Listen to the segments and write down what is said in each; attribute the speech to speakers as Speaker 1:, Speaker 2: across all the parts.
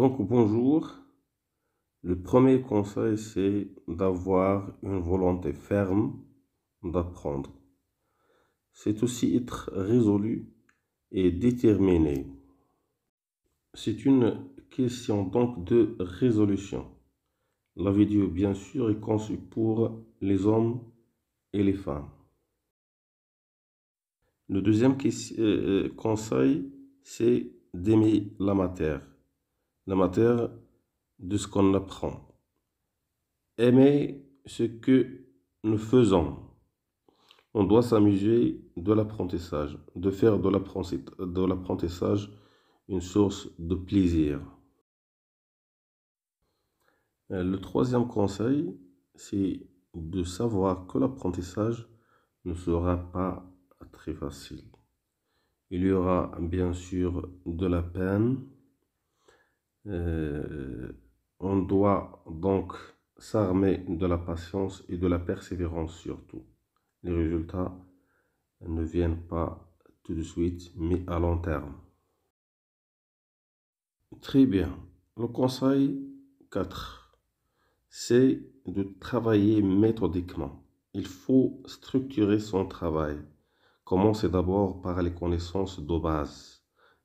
Speaker 1: Donc bonjour, le premier conseil c'est d'avoir une volonté ferme d'apprendre. C'est aussi être résolu et déterminé. C'est une question donc de résolution. La vidéo bien sûr est conçue pour les hommes et les femmes. Le deuxième euh, euh, conseil, c'est d'aimer la matière la matière de ce qu'on apprend. Aimer ce que nous faisons. On doit s'amuser de l'apprentissage, de faire de l'apprentissage une source de plaisir. Euh, le troisième conseil, c'est de savoir que l'apprentissage ne sera pas très facile. Il y aura bien sûr de la peine, euh, on doit donc s'armer de la patience et de la persévérance surtout. Les résultats ne viennent pas tout de suite, mais à long terme. Très bien. Le conseil 4, c'est de travailler méthodiquement. Il faut structurer son travail. Commencez d'abord par les connaissances de base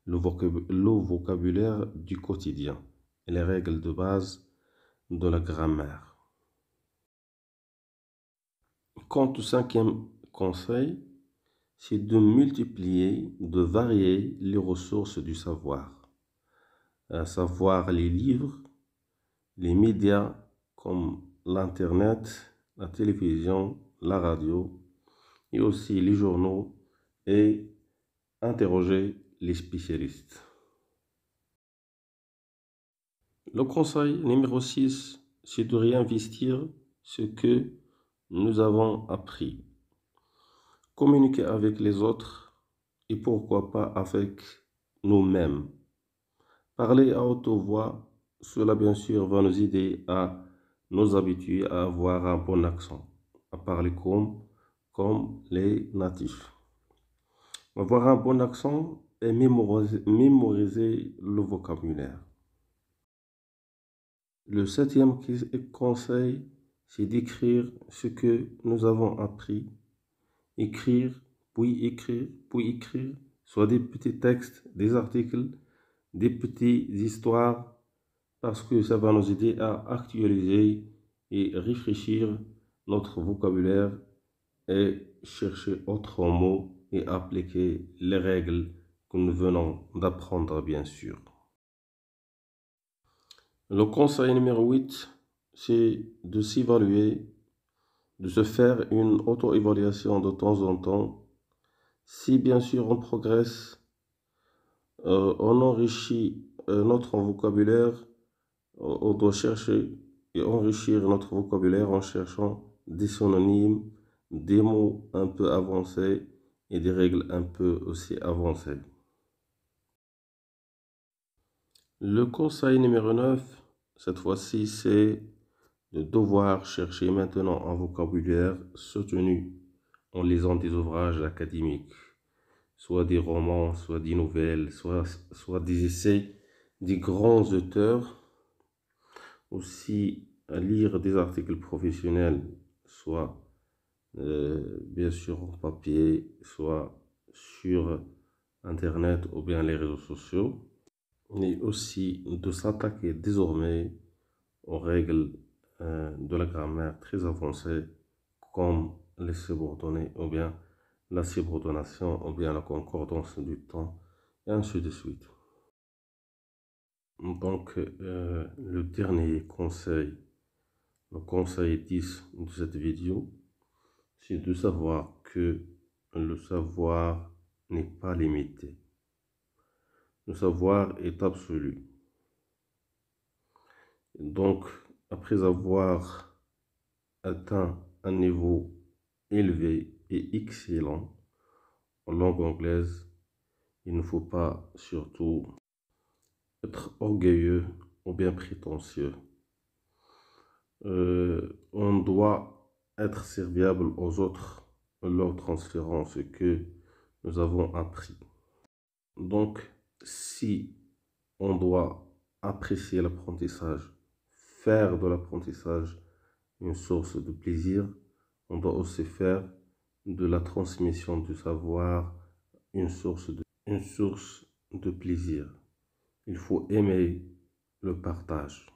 Speaker 1: le vocabulaire du quotidien et les règles de base de la grammaire. Quant au cinquième conseil, c'est de multiplier, de varier les ressources du savoir, à savoir les livres, les médias comme l'Internet, la télévision, la radio, et aussi les journaux, et interroger les spécialistes. Le conseil numéro 6, c'est de réinvestir ce que nous avons appris. Communiquer avec les autres et pourquoi pas avec nous-mêmes. Parler à haute voix, cela bien sûr va nous aider à nous habituer à avoir un bon accent, à parler comme, comme les natifs. Avoir un bon accent mémoriser le vocabulaire. Le septième conseil, c'est d'écrire ce que nous avons appris. Écrire, puis écrire, puis écrire, soit des petits textes, des articles, des petites histoires, parce que ça va nous aider à actualiser et réfléchir notre vocabulaire et chercher autre mot et appliquer les règles que nous venons d'apprendre, bien sûr. Le conseil numéro 8, c'est de s'évaluer, de se faire une auto-évaluation de temps en temps. Si bien sûr on progresse, euh, on enrichit euh, notre vocabulaire, euh, on doit chercher et enrichir notre vocabulaire en cherchant des synonymes, des mots un peu avancés et des règles un peu aussi avancées. Le conseil numéro 9, cette fois-ci, c'est de devoir chercher maintenant un vocabulaire soutenu en lisant des ouvrages académiques, soit des romans, soit des nouvelles, soit, des essais des grands auteurs, aussi lire des articles professionnels, soit euh, bien sûr en papier, soit sur Internet ou bien les réseaux sociaux mais aussi de s'attaquer désormais aux règles euh, de la grammaire très avancées comme les subordonnées ou bien la subordonnation ou bien la concordance du temps et ainsi de suite. Donc euh, le dernier conseil, le conseil 10 de cette vidéo, c'est de savoir que le savoir n'est pas limité. Le savoir est absolu. Donc, après avoir atteint un niveau élevé et excellent en langue anglaise, il ne faut pas surtout être orgueilleux ou bien prétentieux. Euh, on doit être serviable aux autres en leur transférant ce que nous avons appris. Donc, si on doit apprécier l'apprentissage, faire de l'apprentissage une source de plaisir, on doit aussi faire de la transmission du savoir une source de, une source de plaisir. Il faut aimer le partage.